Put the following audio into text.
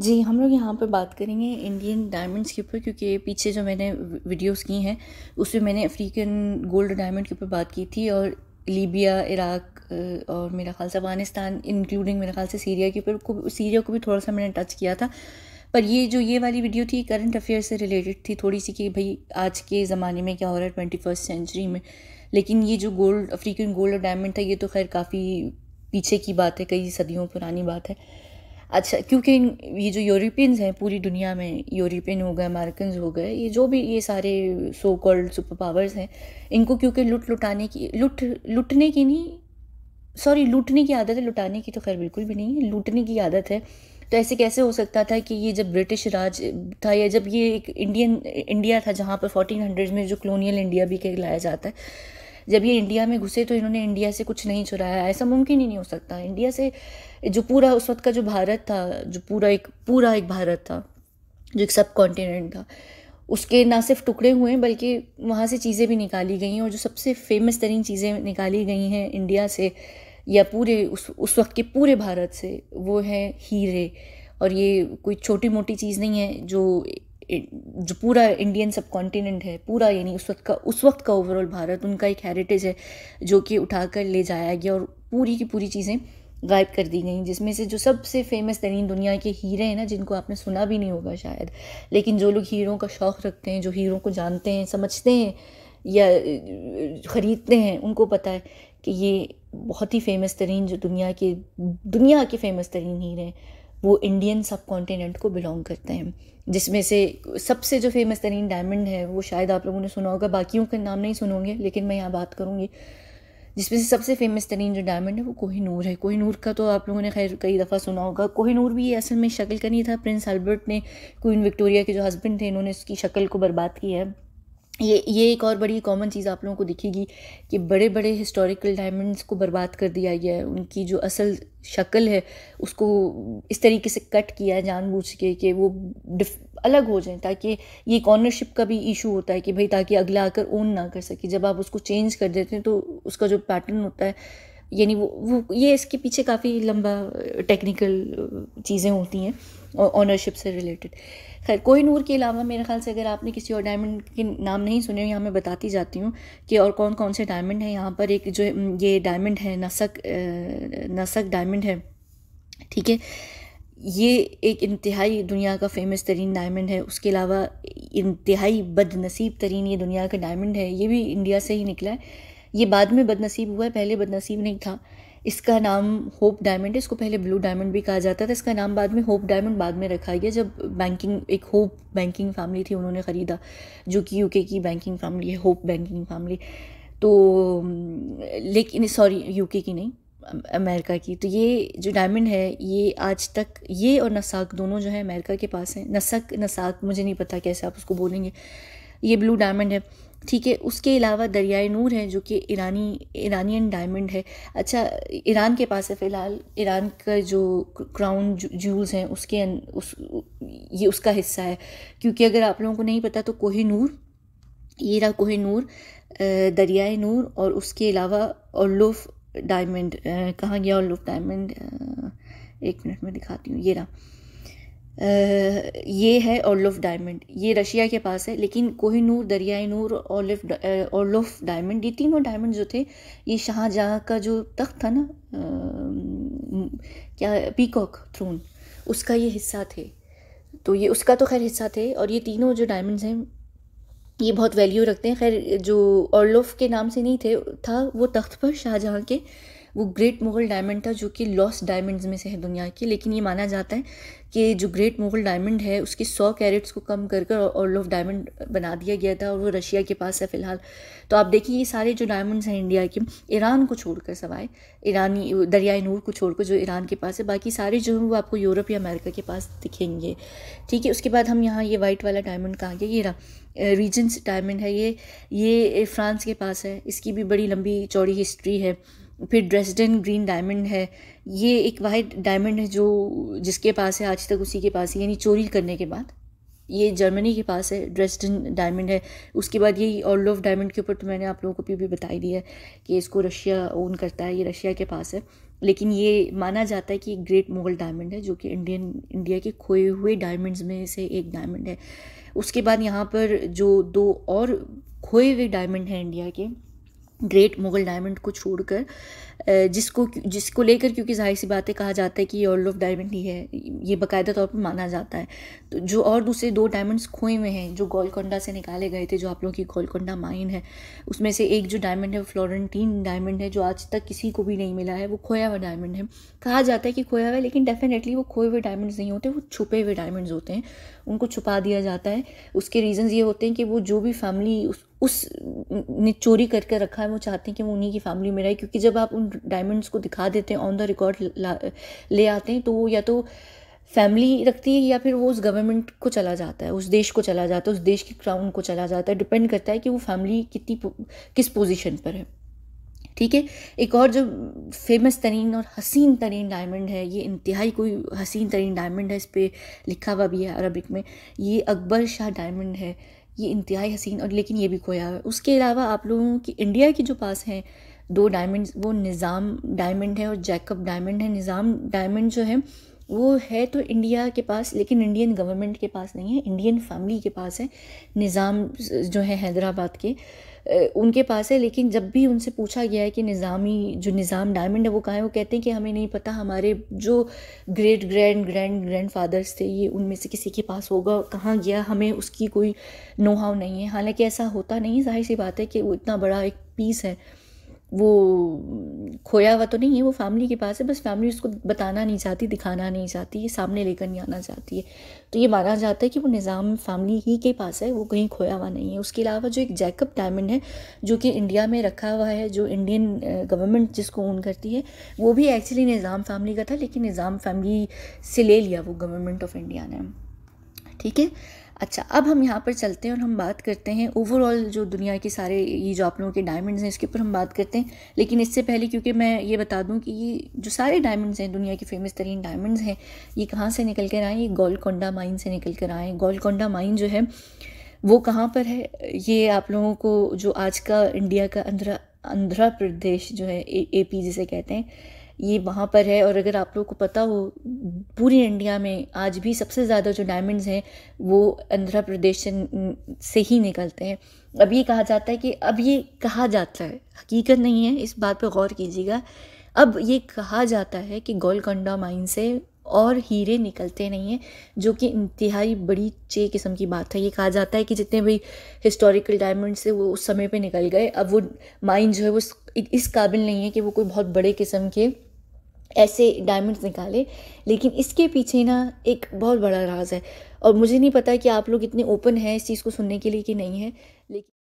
जी हम लोग यहाँ पर बात करेंगे इंडियन डायमंड्स के ऊपर क्योंकि पीछे जो मैंने वीडियोस की हैं उसमें मैंने अफ्रीकन गोल्ड डायमंड के ऊपर बात की थी और लीबिया इराक और मेरा ख्याल से अफगानिस्तान इंक्लूडिंग मेरा ख्याल से सीरिया के ऊपर सीरिया को भी थोड़ा सा मैंने टच किया था पर ये जो ये वाली वीडियो थी करंट अफेयर से रिलेटेड थी थोड़ी सी कि भाई आज के ज़माने में क्या हो रहा है ट्वेंटी फर्स्ट सेंचुरी में लेकिन ये जो गोल्ड अफ्रीकन गोल्ड और डायमंड था ये तो खैर काफ़ी पीछे की बात है कई सदियों पुरानी बात है अच्छा क्योंकि ये जो यूरोपियंस हैं पूरी दुनिया में यूरोपियन हो गए अमेरिकन हो गए ये जो भी ये सारे सो कॉल्ड सुपर पावर्स हैं इनको क्योंकि लुट लुटाने की लुट लुटने की नहीं सॉरी लूटने की आदत है लुटाने की तो खैर बिल्कुल भी नहीं है लूटने की आदत है तो ऐसे कैसे हो सकता था कि ये जब ब्रिटिश राज था या जब ये एक इंडियन इंडिया था जहाँ पर फोर्टीन हंड्रेड में जो कलोनियल इंडिया भी कहलाया जाता है जब ये इंडिया में घुसे तो इन्होंने इंडिया से कुछ नहीं चुराया ऐसा मुमकिन ही नहीं हो सकता इंडिया से जो पूरा उस वक्त का जो भारत था जो पूरा एक पूरा एक भारत था जो एक सब कॉन्टिनेंट था उसके ना सिर्फ टुकड़े हुए बल्कि वहाँ से चीज़ें भी निकाली गई हैं और जो सबसे फेमस तरीन चीज़ें निकाली गई हैं इंडिया से या पूरे उस उस वक्त के पूरे भारत से वो है हीरे और ये कोई छोटी मोटी चीज़ नहीं है जो जो पूरा इंडियन सब कॉन्टिनेंट है पूरा यानी उस वक्त का उस वक्त का ओवरऑल भारत उनका एक हेरिटेज है जो कि उठाकर ले जाया गया और पूरी की पूरी चीज़ें गायब कर दी गई जिसमें से जो सबसे फेमस तरीन दुनिया के हीरे हैं ना जिनको आपने सुना भी नहीं होगा शायद लेकिन जो लोग हीरों का शौक़ रखते हैं जो हीरों को जानते हैं समझते हैं या ख़रीदते हैं उनको पता है कि ये बहुत ही फेमस तरीन जो दुनिया के दुनिया के फेमस तरीन हीरे हैं वो इंडियन सब कॉन्टिनेंट को बिलोंग करते हैं जिसमें से सबसे जो फेमस तरीन डायमंड है वो शायद आप लोगों ने सुना होगा बाकियों का नाम नहीं सुनोगे लेकिन मैं यहाँ बात करूँगी जिसमें से सबसे फेमस तरीन जो डायमंड है वो नूर है नूर का तो आप लोगों ने खैर कई दफ़ा सुना होगा नूर भी असल में शक्ल का नहीं था प्रिंस अल्बर्ट ने क्वीन विक्टोरिया के जो हस्बैंड थे इन्होंने उसकी शक्ल को बर्बाद किया है ये ये एक और बड़ी कॉमन चीज़ आप लोगों को दिखेगी कि बड़े बड़े हिस्टोरिकल डायमंड्स को बर्बाद कर दिया गया है उनकी जो असल शक्ल है उसको इस तरीके से कट किया है जानबूझ के कि वो अलग हो जाए ताकि ये एक ऑनरशिप का भी इशू होता है कि भाई ताकि अगला आकर ओन ना कर सके जब आप उसको चेंज कर देते हैं तो उसका जो पैटर्न होता है यानी वो वो ये इसके पीछे काफ़ी लंबा टेक्निकल चीज़ें होती हैं और ऑनरशिप से रिलेटेड खैर कोई नूर के अलावा मेरे ख्याल से अगर आपने किसी और डायमंड के नाम नहीं सुने यहाँ मैं बताती जाती हूँ कि और कौन कौन से डायमंड हैं यहाँ पर एक जो ये डायमंड है नसक नसक डायमंड है ठीक है ये एक इंतहाई दुनिया का फेमस तरीन डायमंड है उसके अलावा इंतहाई बदनसीब तरीन ये दुनिया का डायमंड है ये भी इंडिया से ही निकला है ये बाद में बदनसीब हुआ है पहले बदनसीब नहीं था इसका नाम होप डायमंड है इसको पहले ब्लू डायमंड भी कहा जाता था इसका नाम बाद में होप डायमंड बाद में रखा गया जब बैंकिंग एक होप बैंकिंग फैमिली थी उन्होंने ख़रीदा जो कि यूके की बैंकिंग फैमिली है होप बैंकिंग फैमिली तो लेकिन सॉरी यूके की नहीं अमेरिका की तो ये जो डायमंड है ये आज तक ये और नसाक दोनों जो है अमेरिका के पास हैं नसक नसाक मुझे नहीं पता कैसे आप उसको बोलेंगे ये ब्लू डायमंड है ठीक है उसके अलावा दरियाए नूर है जो कि ईरानी ईरानियन डायमंड है अच्छा ईरान के पास है फ़िलहाल ईरान का जो क्राउन जूल्स हैं उसके उस ये उसका हिस्सा है क्योंकि अगर आप लोगों को नहीं पता तो कोहे नूर ये रहा कोहे नूर दरियाए नूर और उसके अलावा ओल्लुफ डायमंड कहाँ गया ओल्लुफ डायमंड एक मिनट में दिखाती हूँ ये रहा ये है ऑलिव डायमंड ये रशिया के पास है लेकिन कोहिनूर दरियाए नूर ओलिफ ऑलिव डायमंड ये तीनों डायमंड जो थे ये शाहजहाँ का जो तख्त था ना क्या पीकॉक थ्रोन उसका ये हिस्सा थे तो ये उसका तो खैर हिस्सा थे और ये तीनों जो डायमंड्स हैं ये बहुत वैल्यू रखते हैं खैर जो ऑर्लोफ के नाम से नहीं थे था वो तख्त पर शाहजहाँ के वो ग्रेट मुग़ल डायमंड था जो कि लॉस्ट डायमंड्स में से है दुनिया की लेकिन ये माना जाता है कि जो ग्रेट मुग़ल डायमंड है उसके सौ कैरेट्स को कम कर कर ऑल ऑफ डायमंड बना दिया गया था और वो रशिया के पास है फ़िलहाल तो आप देखिए ये सारे जो डायमंड्स हैं इंडिया के ईरान को छोड़कर सवाए ईरानी दरियाए नूर को छोड़कर जो ईरान के पास है बाकी सारे जो हैं वो आपको यूरोप या अमेरिका के पास दिखेंगे ठीक है उसके बाद हम यहाँ ये वाइट वाला डायमंड कहाँ गया ये रहा डायमंड है ये ये फ्रांस के पास है इसकी भी बड़ी लंबी चौड़ी हिस्ट्री है फिर ड्रेसडन ग्रीन डायमंड है ये एक वाहिद डायमंड है जो जिसके पास है आज तक उसी के पास है यानी चोरी करने के बाद ये जर्मनी के पास है ड्रेसडन डायमंड है उसके बाद ये ऑल ऑफ डायमंड के ऊपर तो मैंने आप लोगों को भी, भी बता ही दिया है कि इसको रशिया ओन करता है ये रशिया के पास है लेकिन ये माना जाता है कि ग्रेट मुगल डायमंड है जो कि इंडियन इंडिया के खोए हुए डायमंड्स में से एक डायमंड है उसके बाद यहाँ पर जो दो और खोए हुए डायमंड हैं इंडिया के ग्रेट मुग़ल डायमंड को छोड़कर जिसको जिसको लेकर क्योंकि जाहिर सी बातें कहा जाता है कि ये ऑल ऑफ डायमंड ही है ये बाकायदा तौर पर माना जाता है तो जो और दूसरे दो डायमंड्स खोए हुए हैं जो गोलकोंडा से निकाले गए थे जो आप लोगों की गोलकोंडा माइन है उसमें से एक जो डायमंड है फ्लोरेंटीन डायमंड है जो आज तक किसी को भी नहीं मिला है वो खोया हुआ डायमंड है कहा जाता है कि खोया हुआ है लेकिन डेफिनेटली वो खोए हुए डायमंड नहीं होते वो छुपे हुए डायमंड होते हैं उनको छुपा दिया जाता है उसके रीज़न ये होते हैं कि वो जो भी फैमिली उस उस ने चोरी करके रखा है वो चाहते हैं कि वो उन्हीं की फैमिली में रहे क्योंकि जब आप उन डायमंड्स को दिखा देते हैं ऑन द रिकॉर्ड ले आते हैं तो वो या तो फैमिली रखती है या फिर वो उस गवर्नमेंट को चला जाता है उस देश को चला जाता है उस देश की क्राउन को चला जाता है डिपेंड करता है कि वो फैमिली कितनी किस पोजिशन पर है ठीक है एक और जो फेमस तरीन और हसीन तरीन डायमंड है ये इंतहाई कोई हसीन तरीन डायमंड है इस पर लिखा हुआ भी है अरबिक में ये अकबर शाह डायमंड है ये इंतहाई हसीन और लेकिन ये भी खोया है उसके अलावा आप लोगों की इंडिया के जो पास हैं दो डायमंड्स वो निज़ाम डायमंड है और जैकब डायमंड है निज़ाम डायमंड जो है वो है तो इंडिया के पास लेकिन इंडियन गवर्नमेंट के पास नहीं है इंडियन फैमिली के पास है निज़ाम जो है हैदराबाद के उनके पास है लेकिन जब भी उनसे पूछा गया है कि निज़ामी जो निज़ाम डायमंड है वो कहाँ है वो कहते हैं कि हमें नहीं पता हमारे जो great grand grand grand fathers थे ये उनमें से किसी के पास होगा कहाँ गया हमें उसकी कोई नोहाव नहीं है हालांकि ऐसा होता नहीं जाहिर सी बात है कि वो इतना बड़ा एक पीस है वो खोया हुआ तो नहीं है वो फैमिली के पास है बस फैमिली उसको बताना नहीं चाहती दिखाना नहीं चाहती ये सामने लेकर नहीं आना चाहती है तो ये माना जाता है कि वो निज़ाम फैमिली ही के पास है वो कहीं खोया हुआ नहीं है उसके अलावा जो एक जैकब डायमंड है जो कि इंडिया में रखा हुआ है जो इंडियन गवर्नमेंट जिसको ओन करती है वो भी एक्चुअली निज़ाम फैमिली का था लेकिन निज़ाम फैमिली से ले लिया वो गवर्नमेंट ऑफ इंडिया ने ठीक है अच्छा अब हम यहाँ पर चलते हैं और हम बात करते हैं ओवरऑल जो दुनिया के सारे ये जो आप लोगों के डायमंड्स हैं इसके ऊपर हम बात करते हैं लेकिन इससे पहले क्योंकि मैं ये बता दूं कि ये जो सारे डायमंड्स हैं दुनिया के फेमस तरीन डायमंड्स हैं ये कहाँ से निकल कर आए ये गोलकोंडा माइन से निकल कर आएँ गोलकोंडा माइन जो है वो कहाँ पर है ये आप लोगों को जो आज का इंडिया का आंध्रा आंध्रा प्रदेश जो है ए, ए पी जिसे कहते हैं ये वहाँ पर है और अगर आप लोगों को पता हो पूरी इंडिया में आज भी सबसे ज़्यादा जो डायमंड्स हैं वो आंध्र प्रदेश से ही निकलते हैं अब ये कहा जाता है कि अब ये कहा जाता है हकीकत नहीं है इस बात पर गौर कीजिएगा अब ये कहा जाता है कि गोलकंडा माइन से और हीरे निकलते नहीं हैं जो कि इंतहाई बड़ी चे किस्म की बात है ये कहा जाता है कि जितने भी हिस्टोरिकल डायमंड्स थे वो उस समय पे निकल गए अब वो माइन जो है वो इस काबिल नहीं है कि वो कोई बहुत बड़े किस्म के ऐसे डायमंड्स निकाले लेकिन इसके पीछे ना एक बहुत बड़ा राज है और मुझे नहीं पता कि आप लोग इतने ओपन हैं इस चीज़ को सुनने के लिए कि नहीं है लेकिन